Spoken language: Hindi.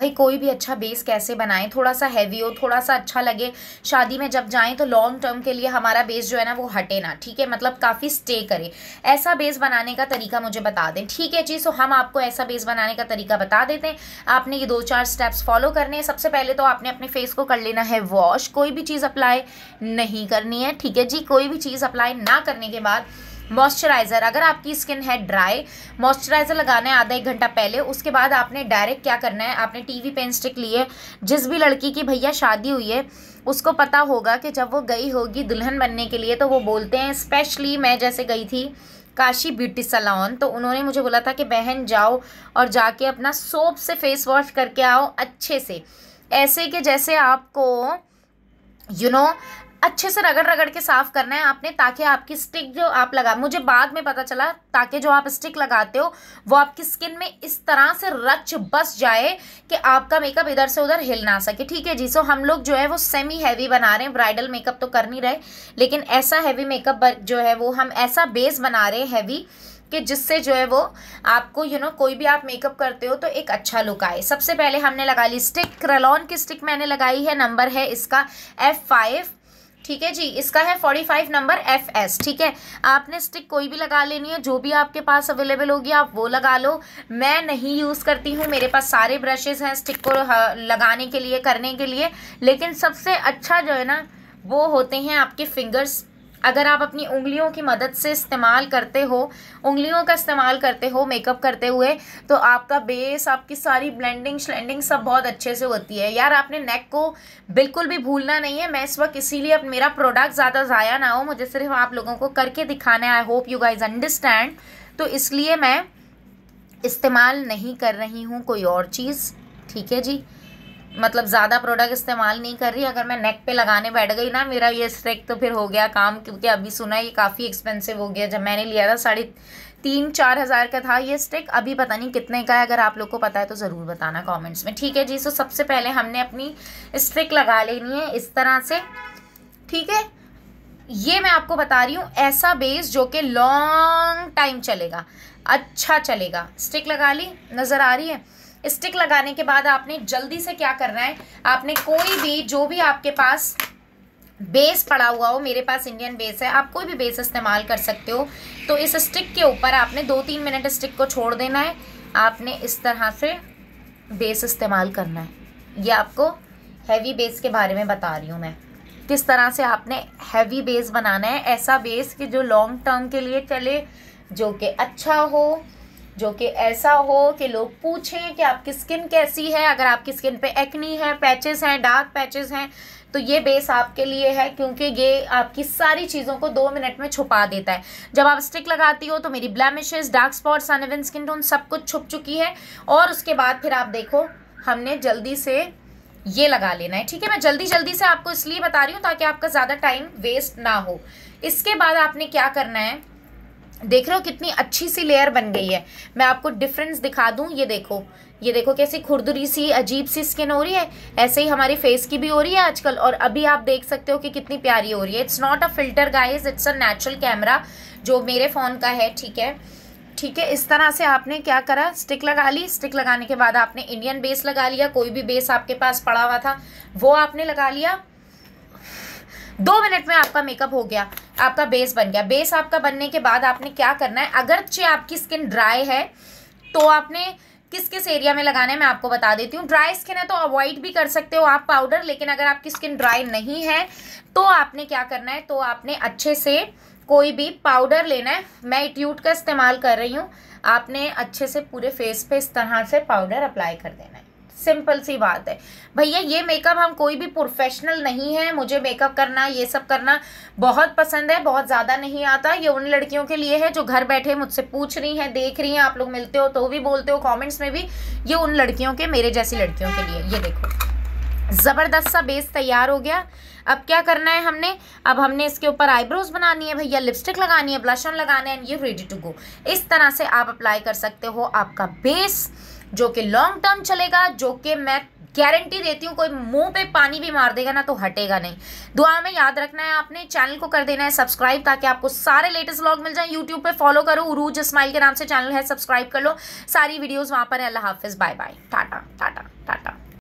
भाई कोई भी अच्छा बेस कैसे बनाएं थोड़ा सा हैवी हो थोड़ा सा अच्छा लगे शादी में जब जाएं तो लॉन्ग टर्म के लिए हमारा बेस जो है ना वो हटे ना ठीक है मतलब काफ़ी स्टे करे ऐसा बेस बनाने का तरीका मुझे बता दें ठीक है जी सो हम आपको ऐसा बेस बनाने का तरीका बता देते हैं आपने ये दो चार स्टेप्स फॉलो करने हैं सबसे पहले तो आपने अपने फेस को कर लेना है वॉश कोई भी चीज़ अप्लाई नहीं करनी है ठीक है जी कोई भी चीज़ अप्लाई ना करने के बाद मॉइस्चराइज़र अगर आपकी स्किन है ड्राई मॉइस्चराइज़र लगाना है आधा एक घंटा पहले उसके बाद आपने डायरेक्ट क्या करना है आपने टी वी पेन स्टिक लिए जिस भी लड़की की भैया शादी हुई है उसको पता होगा कि जब वो गई होगी दुल्हन बनने के लिए तो वो बोलते हैं स्पेशली मैं जैसे गई थी काशी ब्यूटी सलॉन तो उन्होंने मुझे बोला था कि बहन जाओ और जाके अपना सोप से फेस वॉश करके आओ अच्छे से ऐसे कि जैसे आपको यू you नो know, अच्छे से रगड़ रगड़ के साफ करना है आपने ताकि आपकी स्टिक जो आप लगा मुझे बाद में पता चला ताकि जो आप स्टिक लगाते हो वो आपकी स्किन में इस तरह से रच बस जाए कि आपका मेकअप इधर से उधर हिल ना सके ठीक है जी सो हम लोग जो है वो सेमी हैवी बना रहे हैं ब्राइडल मेकअप तो कर नहीं रहे लेकिन ऐसा हैवी मेकअप जो है वो हम ऐसा बेस बना रहे हैं हैवी कि जिससे जो है वो आपको यू you नो know, कोई भी आप मेकअप करते हो तो एक अच्छा लुक आए सबसे पहले हमने लगा ली स्टिक क्रलॉन की स्टिक मैंने लगाई है नंबर है इसका एफ़ फाइव ठीक है जी इसका है फोर्टी फाइव नंबर एफ एस ठीक है आपने स्टिक कोई भी लगा लेनी है जो भी आपके पास अवेलेबल होगी आप वो लगा लो मैं नहीं यूज़ करती हूँ मेरे पास सारे ब्रशेज़ हैं स्टिक को हाँ, लगाने के लिए करने के लिए लेकिन सबसे अच्छा जो है ना वो होते हैं आपके फिंगर्स अगर आप अपनी उंगलियों की मदद से इस्तेमाल करते हो उंगलियों का इस्तेमाल करते हो मेकअप करते हुए तो आपका बेस आपकी सारी ब्लेंडिंग श्लेंडिंग सब बहुत अच्छे से होती है यार आपने नेक को बिल्कुल भी भूलना नहीं है मैं इस वक्त इसीलिए अब मेरा प्रोडक्ट ज़्यादा ज़ाया ना हो मुझे सिर्फ आप लोगों को करके दिखाना है I hope you guys understand तो इसलिए मैं इस्तेमाल नहीं कर रही हूँ कोई और चीज़ ठीक है जी मतलब ज़्यादा प्रोडक्ट इस्तेमाल नहीं कर रही अगर मैं नेक पे लगाने बैठ गई ना मेरा ये स्ट्रेक तो फिर हो गया काम क्योंकि अभी सुना ये काफ़ी एक्सपेंसिव हो गया जब मैंने लिया था साढ़े तीन चार हज़ार का था ये स्ट्रेक अभी पता नहीं कितने का है अगर आप लोग को पता है तो ज़रूर बताना कॉमेंट्स में ठीक है जी सो सबसे पहले हमने अपनी स्टिक लगा लेनी है इस तरह से ठीक है ये मैं आपको बता रही हूँ ऐसा बेस जो कि लॉन्ग टाइम चलेगा अच्छा चलेगा स्टिक लगा ली नज़र आ रही है स्टिक लगाने के बाद आपने जल्दी से क्या करना है आपने कोई भी जो भी आपके पास बेस पड़ा हुआ हो मेरे पास इंडियन बेस है आप कोई भी बेस इस्तेमाल कर सकते हो तो इस स्टिक के ऊपर आपने दो तीन मिनट स्टिक को छोड़ देना है आपने इस तरह से बेस इस्तेमाल करना है ये आपको हैवी बेस के बारे में बता रही हूँ मैं किस तरह से आपने हैवी बेस बनाना है ऐसा बेस कि जो लॉन्ग टर्म के लिए चले जो कि अच्छा हो जो कि ऐसा हो कि लोग पूछें कि आपकी स्किन कैसी है अगर आपकी स्किन पे एक्नी है पैचेस हैं डार्क पैचेस हैं तो ये बेस आपके लिए है क्योंकि ये आपकी सारी चीज़ों को दो मिनट में छुपा देता है जब आप स्टिक लगाती हो तो मेरी blemishes dark spots uneven skin tone सब कुछ छुप चुकी है और उसके बाद फिर आप देखो हमने जल्दी से ये लगा लेना है ठीक है मैं जल्दी जल्दी से आपको इसलिए बता रही हूँ ताकि आपका ज़्यादा टाइम वेस्ट ना हो इसके बाद आपने क्या करना है देख रहे हो कितनी अच्छी सी लेयर बन गई है मैं आपको डिफरेंस दिखा दूं ये देखो ये देखो कैसी खुरदुरी सी अजीब सी स्किन हो रही है ऐसे ही हमारी फेस की भी हो रही है आजकल और अभी आप देख सकते हो कि कितनी प्यारी हो रही है it's not a filter guys it's a natural camera जो मेरे फ़ोन का है ठीक है ठीक है इस तरह से आपने क्या करा स्टिक लगा ली स्टिक लगाने के बाद आपने इंडियन बेस लगा लिया कोई भी बेस आपके पास पड़ा हुआ था वो आपने लगा लिया दो मिनट में आपका मेकअप हो गया आपका बेस बन गया बेस आपका बनने के बाद आपने क्या करना है अगर चे आपकी स्किन ड्राई है तो आपने किस किस एरिया में लगाना है मैं आपको बता देती हूँ ड्राई स्किन है तो अवॉइड भी कर सकते हो आप पाउडर लेकिन अगर आपकी स्किन ड्राई नहीं है तो आपने क्या करना है तो आपने अच्छे से कोई भी पाउडर लेना है मैं इट्यूट का इस्तेमाल कर रही हूँ आपने अच्छे से पूरे फेस पे इस तरह से पाउडर अप्लाई कर देना है सिंपल सी बात है भैया ये मेकअप हम कोई भी प्रोफेशनल नहीं है मुझे मेकअप करना ये सब करना बहुत पसंद है बहुत ज़्यादा नहीं आता ये उन लड़कियों के लिए है जो घर बैठे मुझसे पूछ रही हैं देख रही हैं आप लोग मिलते हो तो भी बोलते हो कॉमेंट्स में भी ये उन लड़कियों के मेरे जैसी लड़कियों के लिए ये देखो ज़बरदस्त सा बेस तैयार हो गया अब क्या करना है हमने अब हमने इसके ऊपर आईब्रोज बनानी है भैया लिपस्टिक लगानी है ब्लश ऑन लगाना है एंड ये रेडी टू गो इस तरह से आप अप्लाई कर सकते हो आपका बेस जो कि लॉन्ग टर्म चलेगा जो कि मैं गारंटी देती हूँ कोई मुंह पे पानी भी मार देगा ना तो हटेगा नहीं दुआ में याद रखना है आपने चैनल को कर देना है सब्सक्राइब ताकि आपको सारे लेटेस्ट व्लॉग मिल जाए यूट्यूब पे फॉलो करो उरूज इस्माइल के नाम से चैनल है सब्सक्राइब कर लो सारी वीडियोज़ वहाँ पर है अल्लाह हाफिज़ bye bye tata tata Tata